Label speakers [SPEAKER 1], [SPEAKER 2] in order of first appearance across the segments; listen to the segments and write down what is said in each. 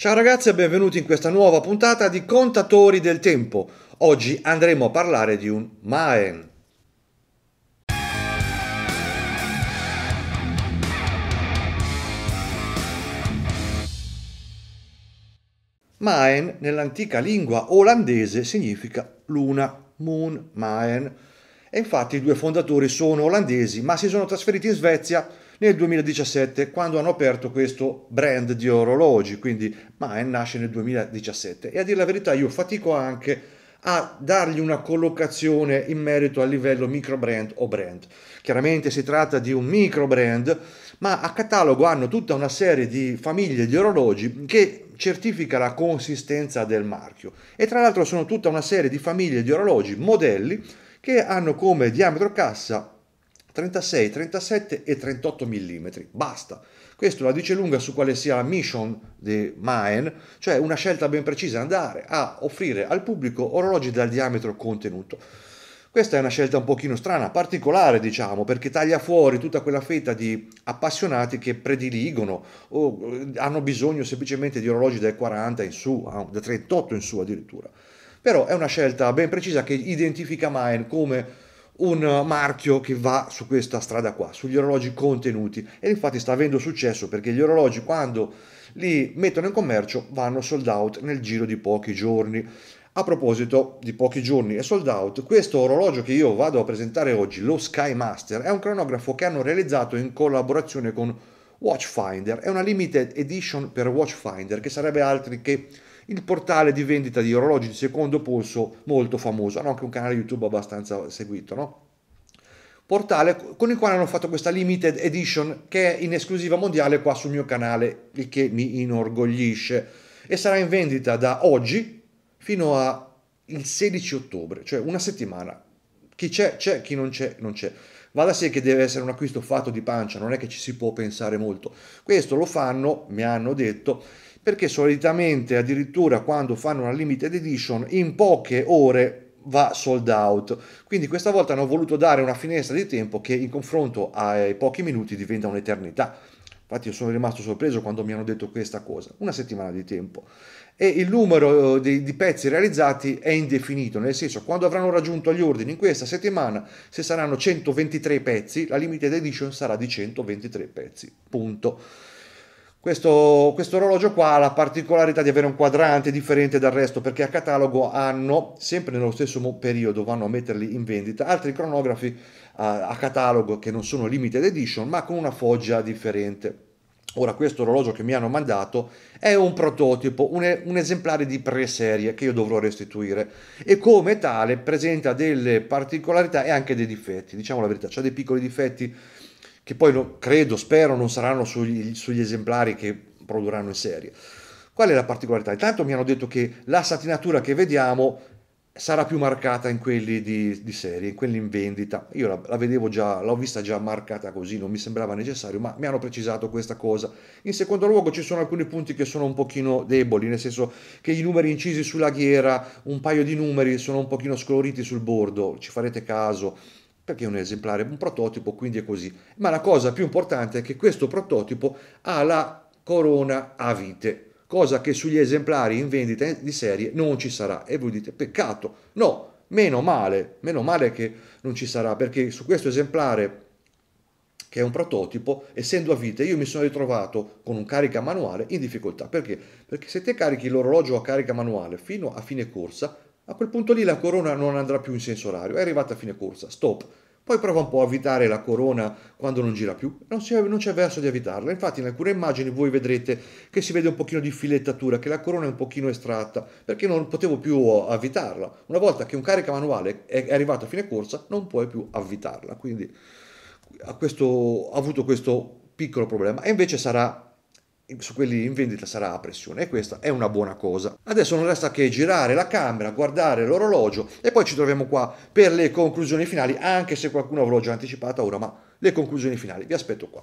[SPEAKER 1] Ciao ragazzi e benvenuti in questa nuova puntata di Contatori del Tempo. Oggi andremo a parlare di un Maen. Maen nell'antica lingua olandese significa luna, moon, Maen. E infatti i due fondatori sono olandesi ma si sono trasferiti in Svezia nel 2017 quando hanno aperto questo brand di orologi, quindi Maen nasce nel 2017 e a dire la verità io fatico anche a dargli una collocazione in merito al livello micro brand o brand. Chiaramente si tratta di un micro brand, ma a catalogo hanno tutta una serie di famiglie di orologi che certifica la consistenza del marchio e tra l'altro sono tutta una serie di famiglie di orologi, modelli che hanno come diametro cassa 36, 37 e 38 mm. Basta. Questo la dice lunga su quale sia la mission di Maen, cioè una scelta ben precisa, andare a offrire al pubblico orologi dal diametro contenuto. Questa è una scelta un pochino strana, particolare diciamo, perché taglia fuori tutta quella fetta di appassionati che prediligono o eh, hanno bisogno semplicemente di orologi dai 40 in su, ah, da 38 in su addirittura. Però è una scelta ben precisa che identifica Maen come un marchio che va su questa strada qua, sugli orologi contenuti e infatti sta avendo successo perché gli orologi quando li mettono in commercio vanno sold out nel giro di pochi giorni. A proposito di pochi giorni e sold out, questo orologio che io vado a presentare oggi, lo Sky Master, è un cronografo che hanno realizzato in collaborazione con Watchfinder, è una limited edition per Watchfinder che sarebbe altri che il portale di vendita di orologi di secondo polso molto famoso, hanno anche un canale YouTube abbastanza seguito, no? portale con il quale hanno fatto questa limited edition che è in esclusiva mondiale qua sul mio canale, il che mi inorgoglisce e sarà in vendita da oggi fino al 16 ottobre, cioè una settimana. Chi c'è, c'è, chi non c'è, non c'è. Va da sé che deve essere un acquisto fatto di pancia, non è che ci si può pensare molto. Questo lo fanno, mi hanno detto, perché solitamente addirittura quando fanno una limited edition in poche ore va sold out. Quindi questa volta hanno voluto dare una finestra di tempo che in confronto ai pochi minuti diventa un'eternità. Infatti io sono rimasto sorpreso quando mi hanno detto questa cosa, una settimana di tempo. E il numero eh, di, di pezzi realizzati è indefinito, nel senso quando avranno raggiunto gli ordini in questa settimana, se saranno 123 pezzi, la limited edition sarà di 123 pezzi. Punto. Questo, questo, orologio qua ha la particolarità di avere un quadrante differente dal resto perché a catalogo hanno, sempre nello stesso periodo vanno a metterli in vendita, altri cronografi a, a catalogo che non sono limited edition ma con una foggia differente. Ora questo orologio che mi hanno mandato è un prototipo, un, un esemplare di preserie che io dovrò restituire e come tale presenta delle particolarità e anche dei difetti, diciamo la verità, ha dei piccoli difetti che poi no, credo, spero, non saranno sugli, sugli esemplari che produrranno in serie. Qual è la particolarità? Intanto mi hanno detto che la satinatura che vediamo sarà più marcata in quelli di, di serie, in quelli in vendita. Io la, la, vedevo già, l'ho vista già marcata così, non mi sembrava necessario, ma mi hanno precisato questa cosa. In secondo luogo ci sono alcuni punti che sono un pochino deboli, nel senso che i numeri incisi sulla ghiera, un paio di numeri sono un pochino scoloriti sul bordo, ci farete caso perché è un esemplare, un prototipo, quindi è così. Ma la cosa più importante è che questo prototipo ha la corona a vite, cosa che sugli esemplari in vendita di serie non ci sarà. E voi dite, peccato, no, meno male, meno male che non ci sarà, perché su questo esemplare che è un prototipo, essendo a vite, io mi sono ritrovato con un carica manuale in difficoltà. Perché? Perché se te carichi l'orologio a carica manuale fino a fine corsa, a quel punto lì la corona non andrà più in senso orario, è arrivata a fine corsa, stop. Poi prova un po' a evitare la corona quando non gira più, non, si, non c'è verso di evitarla. Infatti in alcune immagini voi vedrete che si vede un pochino di filettatura, che la corona è un pochino estratta, perché non potevo più avvitarla. Una volta che un carica manuale è arrivato a fine corsa, non puoi più avvitarla. Quindi questo, ha avuto questo piccolo problema. E invece sarà su quelli in vendita sarà a pressione e questa è una buona cosa. Adesso non resta che girare la camera, guardare l'orologio e poi ci troviamo qua per le conclusioni finali, anche se qualcuno ve l'ho già anticipata ora, ma le conclusioni finali vi aspetto qua.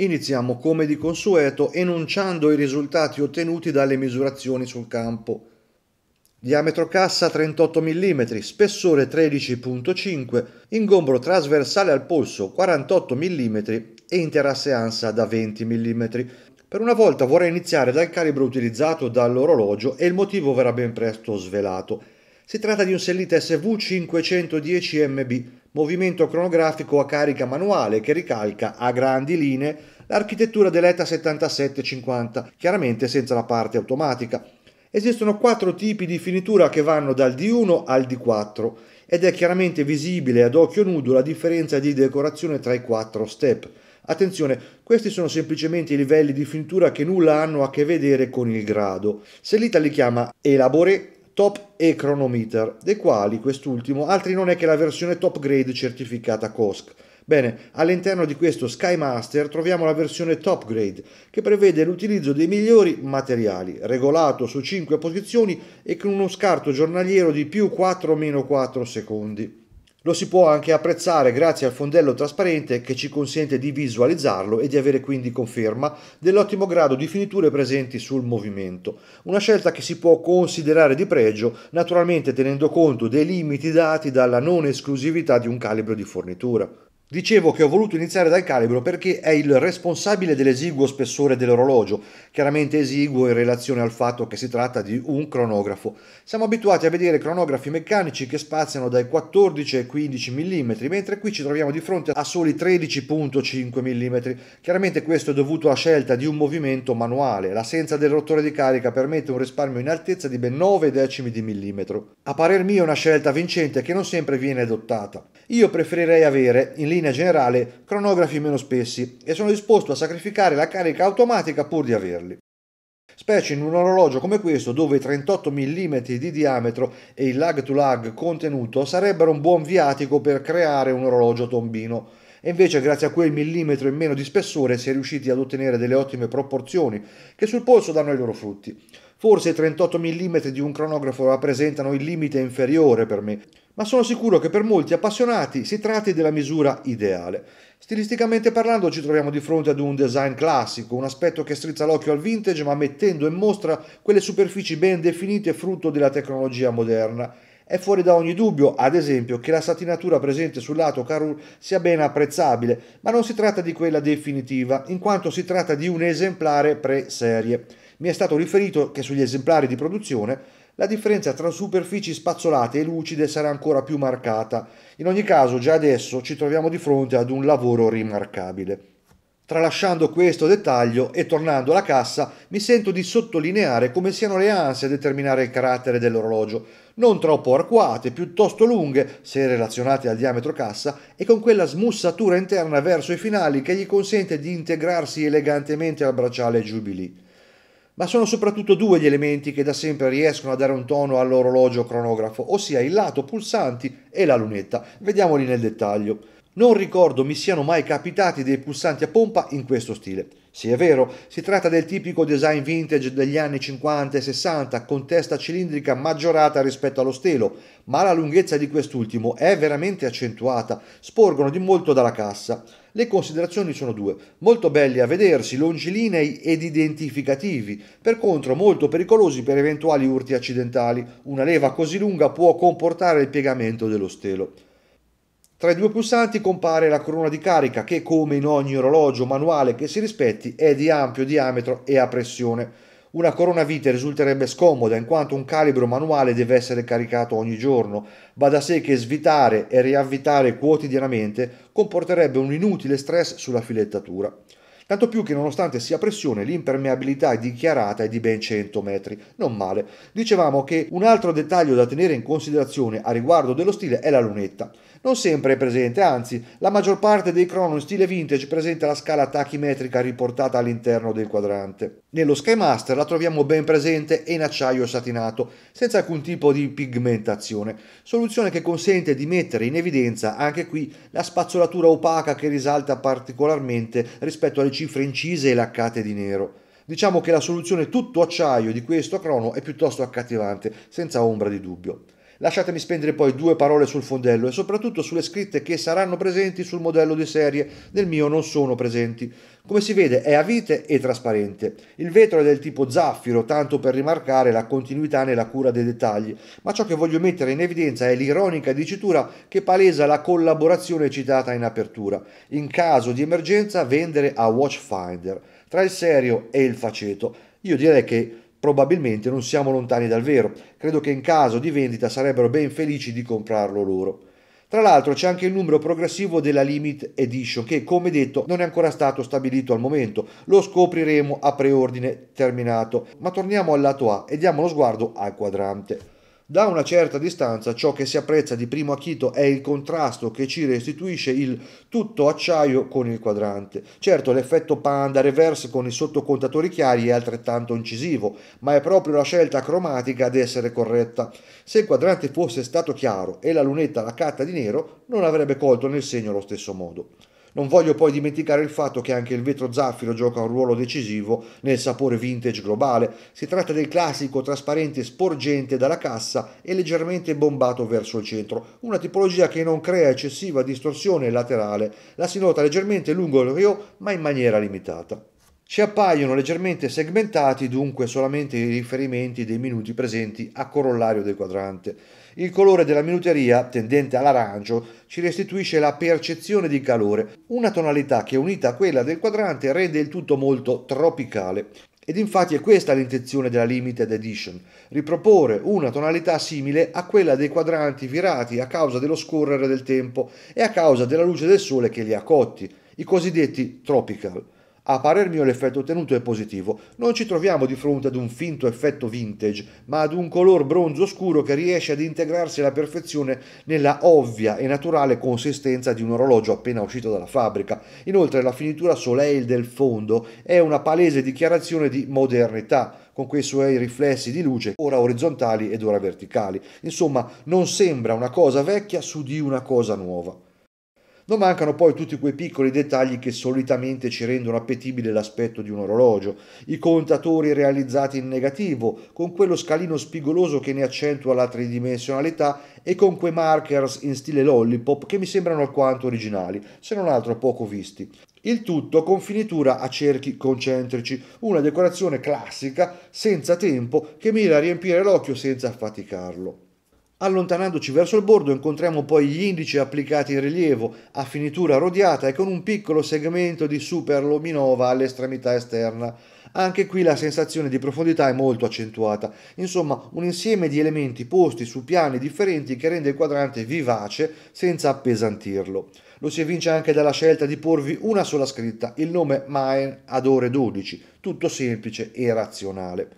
[SPEAKER 1] Iniziamo come di consueto enunciando i risultati ottenuti dalle misurazioni sul campo. Diametro cassa 38 mm, spessore 13.5, ingombro trasversale al polso 48 mm e interasse ansa da 20 mm. Per una volta vorrei iniziare dal calibro utilizzato dall'orologio e il motivo verrà ben presto svelato. Si tratta di un sellite SV510MB, movimento cronografico a carica manuale che ricalca a grandi linee l'architettura dell'ETA 7750, chiaramente senza la parte automatica. Esistono quattro tipi di finitura che vanno dal D1 al D4 ed è chiaramente visibile ad occhio nudo la differenza di decorazione tra i quattro step. Attenzione, questi sono semplicemente i livelli di finitura che nulla hanno a che vedere con il grado. Sellita li chiama Elabore, Top e Chronometer, dei quali quest'ultimo altri non è che la versione top grade certificata COSC. Bene, all'interno di questo Skymaster troviamo la versione top grade, che prevede l'utilizzo dei migliori materiali, regolato su 5 posizioni e con uno scarto giornaliero di più 4-4 secondi. Lo si può anche apprezzare grazie al fondello trasparente che ci consente di visualizzarlo e di avere quindi conferma dell'ottimo grado di finiture presenti sul movimento. Una scelta che si può considerare di pregio, naturalmente tenendo conto dei limiti dati dalla non esclusività di un calibro di fornitura. Dicevo che ho voluto iniziare dal calibro perché è il responsabile dell'esiguo spessore dell'orologio, chiaramente esiguo in relazione al fatto che si tratta di un cronografo. Siamo abituati a vedere cronografi meccanici che spaziano dai 14 ai 15 mm, mentre qui ci troviamo di fronte a soli 13.5 mm. Chiaramente questo è dovuto alla scelta di un movimento manuale. L'assenza del rotore di carica permette un risparmio in altezza di ben 9 decimi di millimetro. A parer mio è una scelta vincente che non sempre viene adottata. Io preferirei avere in linea linea generale cronografi meno spessi e sono disposto a sacrificare la carica automatica pur di averli. Specie in un orologio come questo dove i 38 mm di diametro e il lag to lag contenuto sarebbero un buon viatico per creare un orologio tombino. E invece grazie a quel millimetro in meno di spessore si è riusciti ad ottenere delle ottime proporzioni che sul polso danno i loro frutti. Forse i 38 mm di un cronografo rappresentano il limite inferiore per me, ma sono sicuro che per molti appassionati si tratti della misura ideale. Stilisticamente parlando ci troviamo di fronte ad un design classico, un aspetto che strizza l'occhio al vintage ma mettendo in mostra quelle superfici ben definite frutto della tecnologia moderna. È fuori da ogni dubbio, ad esempio, che la satinatura presente sul lato Carul sia ben apprezzabile, ma non si tratta di quella definitiva, in quanto si tratta di un esemplare pre-serie mi è stato riferito che sugli esemplari di produzione la differenza tra superfici spazzolate e lucide sarà ancora più marcata. In ogni caso, già adesso ci troviamo di fronte ad un lavoro rimarcabile. Tralasciando questo dettaglio e tornando alla cassa, mi sento di sottolineare come siano le ansie a determinare il carattere dell'orologio, non troppo arcuate, piuttosto lunghe se relazionate al diametro cassa e con quella smussatura interna verso i finali che gli consente di integrarsi elegantemente al bracciale Jubilee ma sono soprattutto due gli elementi che da sempre riescono a dare un tono all'orologio cronografo, ossia il lato pulsanti e la lunetta. Vediamoli nel dettaglio. Non ricordo mi siano mai capitati dei pulsanti a pompa in questo stile. Sì, è vero, si tratta del tipico design vintage degli anni 50 e 60, con testa cilindrica maggiorata rispetto allo stelo, ma la lunghezza di quest'ultimo è veramente accentuata, sporgono di molto dalla cassa. Le considerazioni sono due, molto belli a vedersi, longilinei ed identificativi, per contro molto pericolosi per eventuali urti accidentali. Una leva così lunga può comportare il piegamento dello stelo. Tra i due pulsanti compare la corona di carica che, come in ogni orologio manuale che si rispetti, è di ampio diametro e a pressione. Una corona vite risulterebbe scomoda in quanto un calibro manuale deve essere caricato ogni giorno. Va da sé che svitare e riavvitare quotidianamente comporterebbe un inutile stress sulla filettatura. Tanto più che nonostante sia pressione l'impermeabilità dichiarata è di ben 100 metri, non male. Dicevamo che un altro dettaglio da tenere in considerazione a riguardo dello stile è la lunetta non sempre è presente, anzi la maggior parte dei crono in stile vintage presenta la scala tachimetrica riportata all'interno del quadrante. Nello Skymaster la troviamo ben presente e in acciaio satinato, senza alcun tipo di pigmentazione, soluzione che consente di mettere in evidenza anche qui la spazzolatura opaca che risalta particolarmente rispetto alle cifre incise e laccate di nero. Diciamo che la soluzione tutto acciaio di questo crono è piuttosto accattivante, senza ombra di dubbio. Lasciatemi spendere poi due parole sul fondello e soprattutto sulle scritte che saranno presenti sul modello di serie, nel mio non sono presenti. Come si vede è a vite e trasparente. Il vetro è del tipo zaffiro, tanto per rimarcare la continuità nella cura dei dettagli, ma ciò che voglio mettere in evidenza è l'ironica dicitura che palesa la collaborazione citata in apertura. In caso di emergenza vendere a Watchfinder. Tra il serio e il faceto, io direi che probabilmente non siamo lontani dal vero. Credo che in caso di vendita sarebbero ben felici di comprarlo loro. Tra l'altro c'è anche il numero progressivo della Limit Edition che, come detto, non è ancora stato stabilito al momento. Lo scopriremo a preordine terminato. Ma torniamo al lato A e diamo lo sguardo al quadrante. Da una certa distanza ciò che si apprezza di primo acchito è il contrasto che ci restituisce il tutto acciaio con il quadrante. Certo l'effetto panda reverse con i sottocontatori chiari è altrettanto incisivo, ma è proprio la scelta cromatica ad essere corretta. Se il quadrante fosse stato chiaro e la lunetta la catta di nero, non avrebbe colto nel segno allo stesso modo. Non voglio poi dimenticare il fatto che anche il vetro zaffiro gioca un ruolo decisivo nel sapore vintage globale. Si tratta del classico trasparente sporgente dalla cassa e leggermente bombato verso il centro, una tipologia che non crea eccessiva distorsione laterale, la si nota leggermente lungo il rio ma in maniera limitata. Ci appaiono leggermente segmentati dunque solamente i riferimenti dei minuti presenti a corollario del quadrante. Il colore della minuteria, tendente all'arancio, ci restituisce la percezione di calore, una tonalità che unita a quella del quadrante rende il tutto molto tropicale. Ed infatti è questa l'intenzione della Limited Edition, riproporre una tonalità simile a quella dei quadranti virati a causa dello scorrere del tempo e a causa della luce del sole che li ha cotti, i cosiddetti tropical. A parer mio l'effetto ottenuto è positivo. Non ci troviamo di fronte ad un finto effetto vintage, ma ad un color bronzo scuro che riesce ad integrarsi alla perfezione nella ovvia e naturale consistenza di un orologio appena uscito dalla fabbrica. Inoltre la finitura Soleil del fondo è una palese dichiarazione di modernità con quei suoi riflessi di luce, ora orizzontali ed ora verticali. Insomma, non sembra una cosa vecchia su di una cosa nuova. Non mancano poi tutti quei piccoli dettagli che solitamente ci rendono appetibile l'aspetto di un orologio, i contatori realizzati in negativo, con quello scalino spigoloso che ne accentua la tridimensionalità e con quei markers in stile lollipop che mi sembrano alquanto originali, se non altro poco visti. Il tutto con finitura a cerchi concentrici, una decorazione classica, senza tempo, che mira a riempire l'occhio senza affaticarlo. Allontanandoci verso il bordo incontriamo poi gli indici applicati in rilievo, a finitura rodiata e con un piccolo segmento di superluminova all'estremità esterna. Anche qui la sensazione di profondità è molto accentuata, insomma un insieme di elementi posti su piani differenti che rende il quadrante vivace senza appesantirlo. Lo si evince anche dalla scelta di porvi una sola scritta, il nome Maen ad ore 12, tutto semplice e razionale.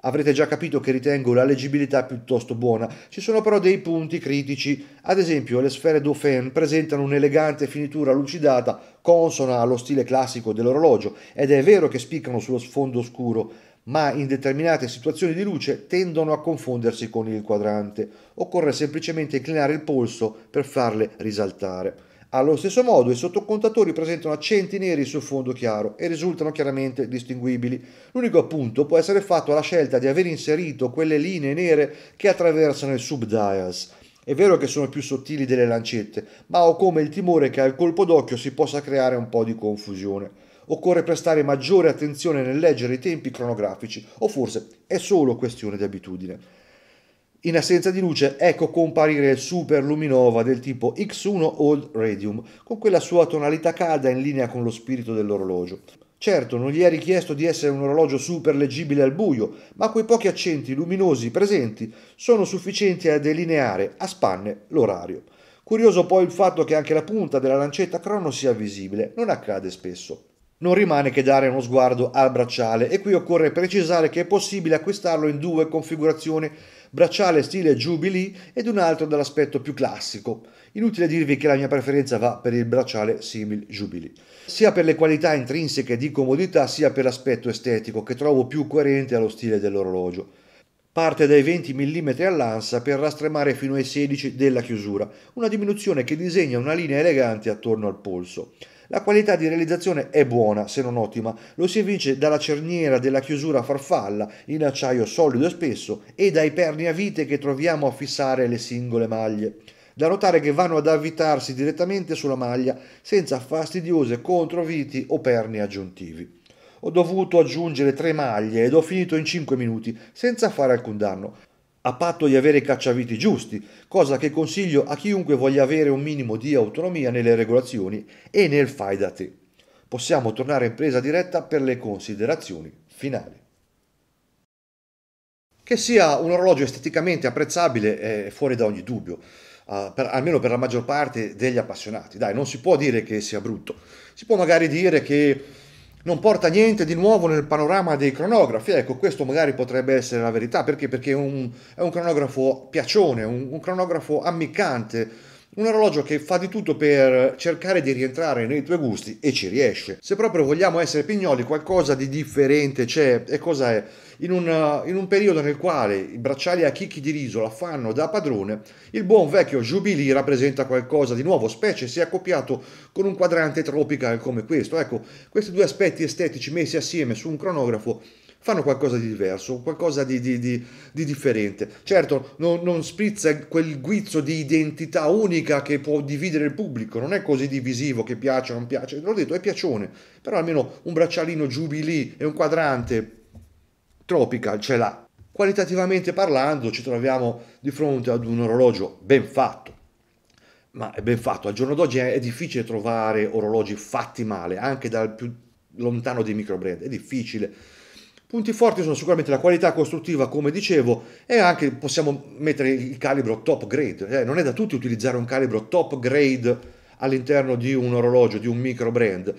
[SPEAKER 1] Avrete già capito che ritengo la leggibilità piuttosto buona, ci sono però dei punti critici, ad esempio le sfere Dauphin presentano un'elegante finitura lucidata consona allo stile classico dell'orologio ed è vero che spiccano sullo sfondo scuro, ma in determinate situazioni di luce tendono a confondersi con il quadrante, occorre semplicemente inclinare il polso per farle risaltare. Allo stesso modo i sottocontatori presentano accenti neri sul fondo chiaro e risultano chiaramente distinguibili. L'unico appunto può essere fatto alla scelta di aver inserito quelle linee nere che attraversano i subdials. È vero che sono più sottili delle lancette, ma ho come il timore che al colpo d'occhio si possa creare un po' di confusione. Occorre prestare maggiore attenzione nel leggere i tempi cronografici, o forse è solo questione di abitudine. In assenza di luce, ecco comparire il Super Luminova del tipo X1 Old Radium, con quella sua tonalità calda in linea con lo spirito dell'orologio. Certo, non gli è richiesto di essere un orologio super leggibile al buio, ma quei pochi accenti luminosi presenti sono sufficienti a delineare a spanne l'orario. Curioso poi il fatto che anche la punta della lancetta crono sia visibile, non accade spesso. Non rimane che dare uno sguardo al bracciale e qui occorre precisare che è possibile acquistarlo in due configurazioni bracciale stile Jubilee ed un altro dall'aspetto più classico. Inutile dirvi che la mia preferenza va per il bracciale simil Jubilee, sia per le qualità intrinseche di comodità sia per l'aspetto estetico che trovo più coerente allo stile dell'orologio parte dai 20 mm all'ansa per rastremare fino ai 16 della chiusura, una diminuzione che disegna una linea elegante attorno al polso. La qualità di realizzazione è buona, se non ottima, lo si evince dalla cerniera della chiusura farfalla in acciaio solido e spesso e dai perni a vite che troviamo a fissare le singole maglie. Da notare che vanno ad avvitarsi direttamente sulla maglia senza fastidiose controviti o perni aggiuntivi ho dovuto aggiungere tre maglie ed ho finito in 5 minuti senza fare alcun danno, a patto di avere i cacciaviti giusti, cosa che consiglio a chiunque voglia avere un minimo di autonomia nelle regolazioni e nel fai da te. Possiamo tornare in presa diretta per le considerazioni finali. Che sia un orologio esteticamente apprezzabile è fuori da ogni dubbio, ah, per, almeno per la maggior parte degli appassionati. Dai, non si può dire che sia brutto. Si può magari dire che non porta niente di nuovo nel panorama dei cronografi. Ecco, questo magari potrebbe essere la verità, perché? Perché è un, è un cronografo piacione, un, un cronografo ammiccante, un orologio che fa di tutto per cercare di rientrare nei tuoi gusti e ci riesce. Se proprio vogliamo essere pignoli, qualcosa di differente c'è. E cosa è? in un, eh, in un periodo nel quale i bracciali a chicchi di riso la fanno da padrone, il buon vecchio Jubilee rappresenta qualcosa di nuovo, specie se accoppiato con un quadrante tropical come questo. Ecco, questi due aspetti estetici messi assieme su un cronografo fanno qualcosa di diverso, qualcosa di, di, di, di differente. Certo, non, non, sprizza quel guizzo di identità unica che può dividere il pubblico, non è così divisivo che piace o non piace, l'ho detto, è piacione, però almeno un braccialino giubilì e un quadrante Tropical ce l'ha. Qualitativamente parlando ci troviamo di fronte ad un orologio ben fatto, ma è ben fatto. Al giorno d'oggi è difficile trovare orologi fatti male, anche dal più lontano dei microbrand, è difficile. Punti forti sono sicuramente la qualità costruttiva, come dicevo, e anche possiamo mettere il calibro top grade. Eh, non è da tutti utilizzare un calibro top grade all'interno di un orologio, di un microbrand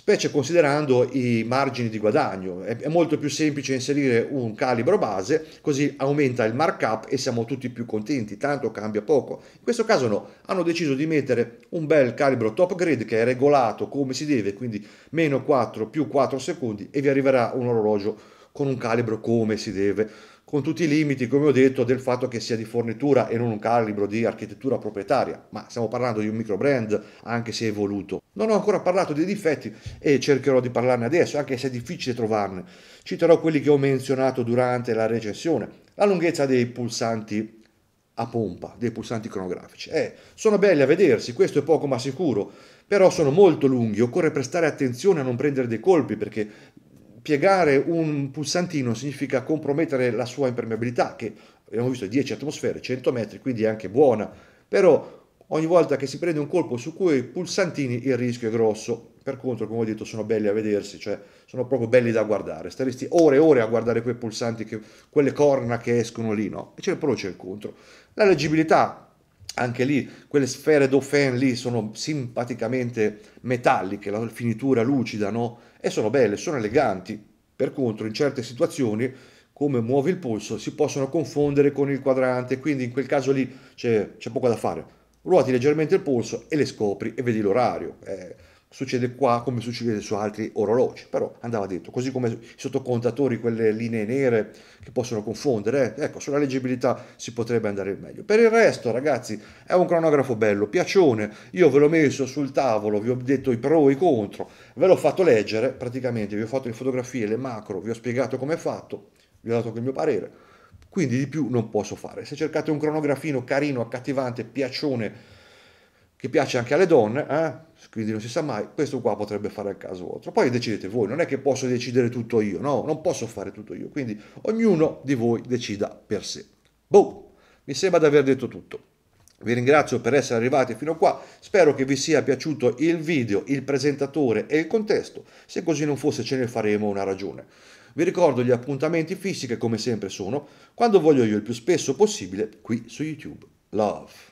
[SPEAKER 1] specie considerando i margini di guadagno. È, molto più semplice inserire un calibro base, così aumenta il markup e siamo tutti più contenti, tanto cambia poco. In questo caso no, hanno deciso di mettere un bel calibro top grade che è regolato come si deve, quindi meno 4 più 4 secondi e vi arriverà un orologio con un calibro come si deve con tutti i limiti, come ho detto, del fatto che sia di fornitura e non un calibro di architettura proprietaria, ma stiamo parlando di un micro brand, anche se evoluto. Non ho ancora parlato dei difetti e cercherò di parlarne adesso, anche se è difficile trovarne. Citerò quelli che ho menzionato durante la recensione. La lunghezza dei pulsanti a pompa, dei pulsanti cronografici. Eh, sono belli a vedersi, questo è poco ma sicuro, però sono molto lunghi, occorre prestare attenzione a non prendere dei colpi perché piegare un pulsantino significa compromettere la sua impermeabilità, che abbiamo visto 10 atmosfere, 100 metri, quindi è anche buona, però ogni volta che si prende un colpo su quei pulsantini il rischio è grosso. Per contro, come ho detto, sono belli a vedersi, cioè sono proprio belli da guardare. Staresti ore e ore a guardare quei pulsanti, che, quelle corna che escono lì, no? E c'è il pro e c'è il contro. La leggibilità anche lì quelle sfere d'ofen lì sono simpaticamente metalliche, la finitura lucida, no? E sono belle, sono eleganti. Per contro, in certe situazioni, come muovi il polso, si possono confondere con il quadrante, quindi in quel caso lì c'è, c'è poco da fare. Ruoti leggermente il polso e le scopri e vedi l'orario. Eh succede qua come succede su altri orologi, però andava detto, così come i sottocontatori, quelle linee nere che possono confondere, eh, ecco, sulla leggibilità si potrebbe andare meglio. Per il resto, ragazzi, è un cronografo bello, piacione, io ve l'ho messo sul tavolo, vi ho detto i pro e i contro, ve l'ho fatto leggere, praticamente vi ho fatto le fotografie, le macro, vi ho spiegato come è fatto, vi ho dato il mio parere, quindi di più non posso fare. Se cercate un cronografino carino, accattivante, piacione, che piace anche alle donne, eh? quindi non si sa mai, questo qua potrebbe fare il caso vostro. Poi decidete voi, non è che posso decidere tutto io, no, non posso fare tutto io, quindi ognuno di voi decida per sé. Boh, mi sembra di aver detto tutto. Vi ringrazio per essere arrivati fino a qua, spero che vi sia piaciuto il video, il presentatore e il contesto, se così non fosse ce ne faremo una ragione. Vi ricordo gli appuntamenti fissi che come sempre sono, quando voglio io il più spesso possibile, qui su YouTube. Love.